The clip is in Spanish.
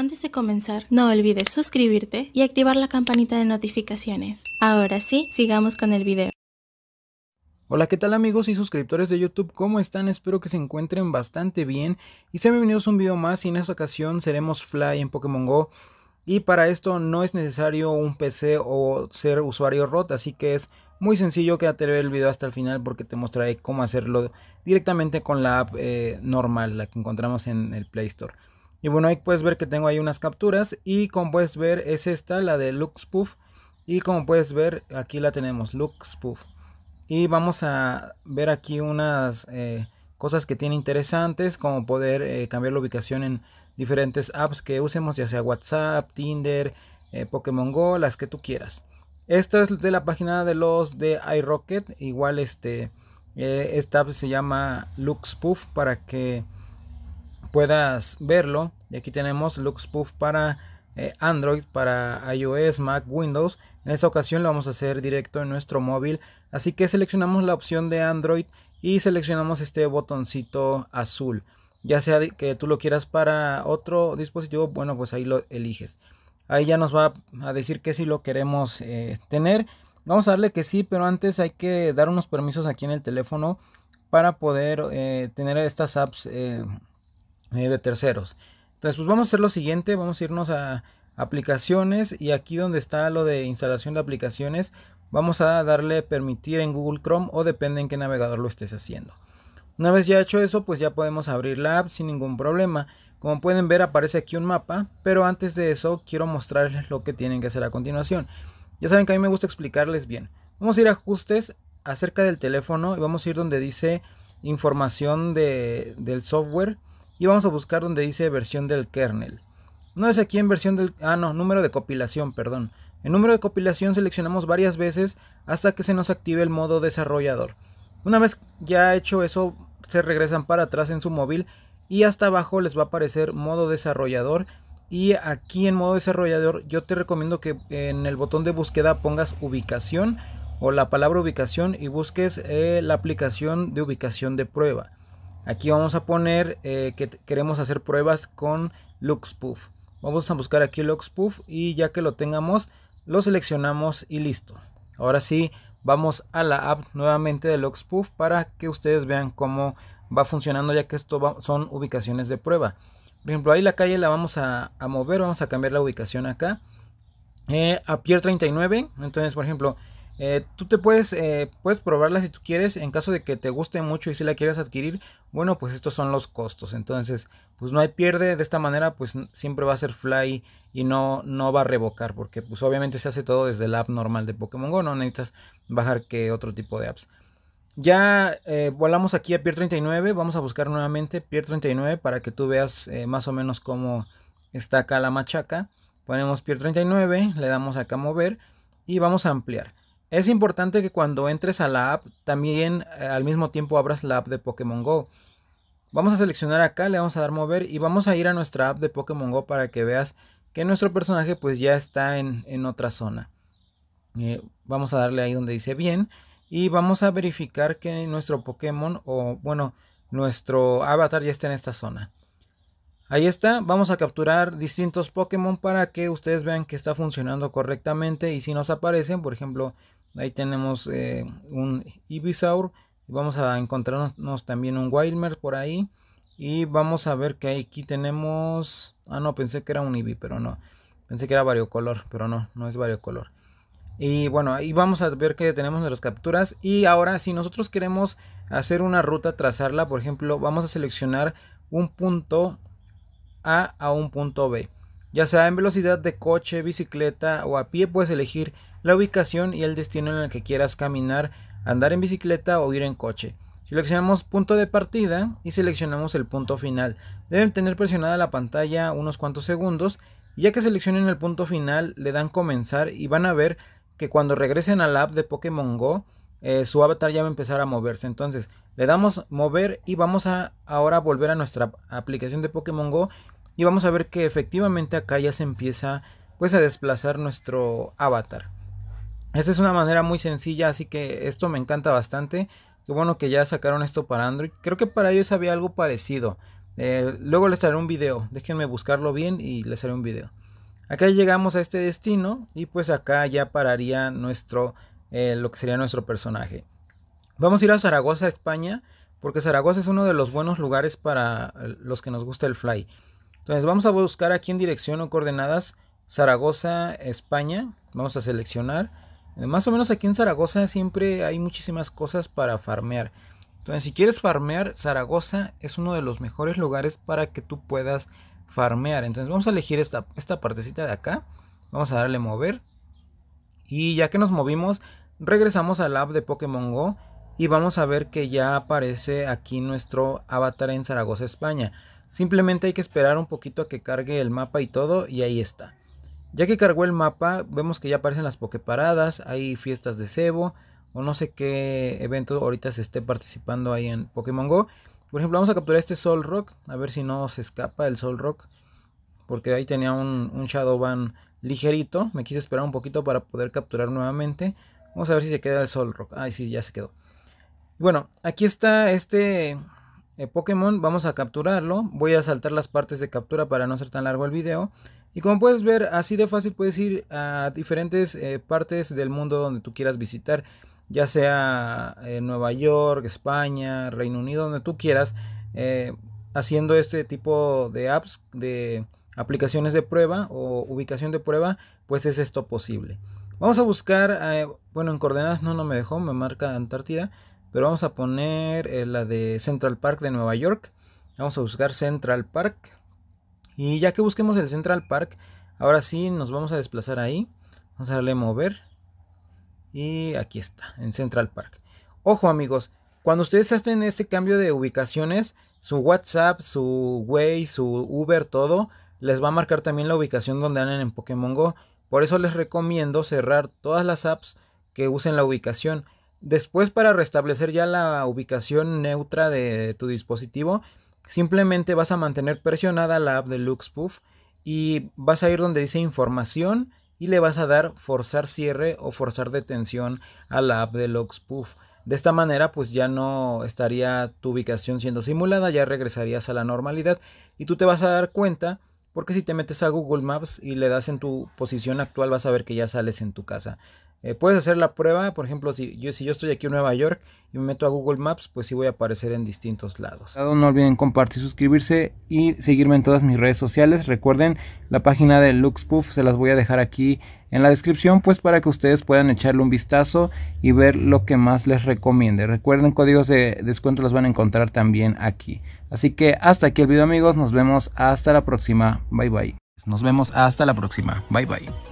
Antes de comenzar, no olvides suscribirte y activar la campanita de notificaciones. Ahora sí, sigamos con el video. Hola, ¿qué tal amigos y suscriptores de YouTube? ¿Cómo están? Espero que se encuentren bastante bien y sean bienvenidos a un video más y en esta ocasión seremos Fly en Pokémon GO y para esto no es necesario un PC o ser usuario ROT, así que es muy sencillo, quédate a ver el video hasta el final porque te mostraré cómo hacerlo directamente con la app eh, normal, la que encontramos en el Play Store. Y bueno, ahí puedes ver que tengo ahí unas capturas y como puedes ver es esta, la de LuxPuff. Y como puedes ver aquí la tenemos, LuxPuff. Y vamos a ver aquí unas eh, cosas que tiene interesantes, como poder eh, cambiar la ubicación en diferentes apps que usemos, ya sea WhatsApp, Tinder, eh, Pokémon Go, las que tú quieras. Esta es de la página de los de iRocket, igual este, esta app se llama Luxpoof. para que puedas verlo. Y aquí tenemos Luxpoof para eh, Android, para iOS, Mac, Windows. En esta ocasión lo vamos a hacer directo en nuestro móvil. Así que seleccionamos la opción de Android y seleccionamos este botoncito azul. Ya sea que tú lo quieras para otro dispositivo, bueno, pues ahí lo eliges. Ahí ya nos va a decir que si lo queremos eh, tener. Vamos a darle que sí, pero antes hay que dar unos permisos aquí en el teléfono para poder eh, tener estas apps eh, de terceros. Entonces, pues vamos a hacer lo siguiente, vamos a irnos a aplicaciones y aquí donde está lo de instalación de aplicaciones, vamos a darle permitir en Google Chrome o depende en qué navegador lo estés haciendo. Una vez ya hecho eso, pues ya podemos abrir la app sin ningún problema. Como pueden ver aparece aquí un mapa, pero antes de eso quiero mostrarles lo que tienen que hacer a continuación. Ya saben que a mí me gusta explicarles bien. Vamos a ir a ajustes acerca del teléfono y vamos a ir donde dice información del software y vamos a buscar donde dice versión del kernel. No es aquí en versión del... Ah, no, número de compilación, perdón. En número de compilación seleccionamos varias veces hasta que se nos active el modo desarrollador. Una vez ya hecho eso, se regresan para atrás en su móvil y hasta abajo les va a aparecer modo desarrollador. Y aquí en modo desarrollador yo te recomiendo que en el botón de búsqueda pongas ubicación o la palabra ubicación y busques eh, la aplicación de ubicación de prueba. Aquí vamos a poner eh, que queremos hacer pruebas con Luxpoof. Vamos a buscar aquí Luxpoof y ya que lo tengamos, lo seleccionamos y listo. Ahora sí, vamos a la app nuevamente de LuxPuff para que ustedes vean cómo va funcionando ya que esto son ubicaciones de prueba. Por ejemplo, ahí la calle la vamos a, mover, vamos a cambiar la ubicación acá. Eh, a Pier 39, entonces por ejemplo eh, tú te puedes, eh, puedes probarla si tú quieres. En caso de que te guste mucho y si la quieres adquirir, bueno, pues estos son los costos. Entonces, pues no hay pierde. De esta manera, pues siempre va a ser fly y no, no va a revocar. Porque pues obviamente se hace todo desde la app normal de Pokémon Go. No necesitas bajar que otro tipo de apps. Ya eh, volamos aquí a Pier 39. Vamos a buscar nuevamente Pier 39 para que tú veas más o menos cómo está acá la machaca. Ponemos Pier 39, le damos acá mover y vamos a ampliar. Es importante que cuando entres a la app, también eh, al mismo tiempo abras la app de Pokémon Go. Vamos a seleccionar acá, le vamos a dar mover y vamos a ir a nuestra app de Pokémon Go para que veas que nuestro personaje pues ya está en, otra zona. Eh, vamos a darle ahí donde dice bien y vamos a verificar que nuestro Pokémon o bueno, nuestro avatar ya está en esta zona. Ahí está, vamos a capturar distintos Pokémon para que ustedes vean que está funcionando correctamente y si nos aparecen, por ejemplo, Ahí tenemos eh, un Ibisaur. Vamos a encontrarnos también un Wildmer por ahí. Y vamos a ver que aquí tenemos... Ah, no, pensé que era un ibi pero no. Pensé que era variocolor, pero no, no es variocolor. Y bueno, ahí vamos a ver que tenemos nuestras capturas. Y ahora, si nosotros queremos hacer una ruta, trazarla, por ejemplo, vamos a seleccionar un punto A a un punto B. Ya sea en velocidad de coche, bicicleta o a pie, puedes elegir la ubicación y el destino en el que quieras caminar, andar en bicicleta o ir en coche. Seleccionamos punto de partida y seleccionamos el punto final. Deben tener presionada la pantalla unos cuantos segundos y ya que seleccionen el punto final le dan comenzar y van a ver que cuando regresen la app de Pokémon Go eh, su avatar ya va a empezar a moverse. Entonces le damos mover y vamos a ahora volver a nuestra aplicación de Pokémon Go y vamos a ver que efectivamente acá ya se empieza pues a desplazar nuestro avatar. Esa es una manera muy sencilla, así que esto me encanta bastante. Qué bueno que ya sacaron esto para Android. Creo que para ellos había algo parecido. Eh, luego les haré un video. Déjenme buscarlo bien y les haré un video. Acá llegamos a este destino y pues acá ya pararía nuestro, eh, lo que sería nuestro personaje. Vamos a ir a Zaragoza, España, porque Zaragoza es uno de los buenos lugares para eh, los que nos gusta el fly. Entonces vamos a buscar aquí en dirección o coordenadas Zaragoza, España. Vamos a seleccionar más o menos aquí en Zaragoza siempre hay muchísimas cosas para farmear. Entonces, si quieres farmear, Zaragoza es uno de los mejores lugares para que tú puedas farmear. Entonces, vamos a elegir esta, esta partecita de acá. Vamos a darle mover. Y ya que nos movimos, regresamos al app de Pokémon Go. Y vamos a ver que ya aparece aquí nuestro avatar en Zaragoza, España. Simplemente hay que esperar un poquito a que cargue el mapa y todo. Y ahí está. Ya que cargó el mapa, vemos que ya aparecen las Poképaradas, hay fiestas de cebo, o no sé qué evento ahorita se esté participando ahí en Pokémon Go. Por ejemplo, vamos a capturar este Sol Rock, a ver si no se escapa el Sol Rock, porque ahí tenía un, un Shadowban ligerito, me quise esperar un poquito para poder capturar nuevamente. Vamos a ver si se queda el Sol Rock. Ay, sí, ya se quedó. Bueno, aquí está este eh, Pokémon, vamos a capturarlo. Voy a saltar las partes de captura para no ser tan largo el video. Y como puedes ver, así de fácil puedes ir a diferentes eh, partes del mundo donde tú quieras visitar, ya sea eh, Nueva York, España, Reino Unido, donde tú quieras, eh, haciendo este tipo de apps, de aplicaciones de prueba o ubicación de prueba, pues es esto posible. Vamos a buscar, bueno, en coordenadas no, no me dejó, me marca Antártida, pero vamos a poner la de Central Park de Nueva York. Vamos a buscar Central Park. Y ya que busquemos el Central Park, ahora sí nos vamos a desplazar ahí. Vamos a darle mover. Y aquí está, en Central Park. Ojo amigos, cuando ustedes hacen este cambio de ubicaciones, su WhatsApp, su Way, su Uber, todo, les va a marcar también la ubicación donde andan en Pokémon Go. Por eso les recomiendo cerrar todas las apps que usen la ubicación. Después para restablecer ya la ubicación neutra de tu dispositivo, Simplemente vas a mantener presionada la app de Luxpoof y vas a ir donde dice información y le vas a dar forzar cierre o forzar detención a la app de Luxpoof. De esta manera pues ya no estaría tu ubicación siendo simulada, ya regresarías a la normalidad y tú te vas a dar cuenta porque si te metes a Google Maps y le das en tu posición actual vas a ver que ya sales en tu casa. Eh, puedes hacer la prueba, por ejemplo, si yo, si yo estoy aquí en Nueva York y me meto a Google Maps, pues sí voy a aparecer en distintos lados. No olviden compartir, suscribirse y seguirme en todas mis redes sociales. Recuerden la página de Luxpoof, se las voy a dejar aquí en la descripción, pues para que ustedes puedan echarle un vistazo y ver lo que más les recomiende. Recuerden códigos de descuento los van a encontrar también aquí. Así que hasta aquí el video amigos, nos vemos hasta la próxima. Bye bye. Nos vemos hasta la próxima. Bye bye.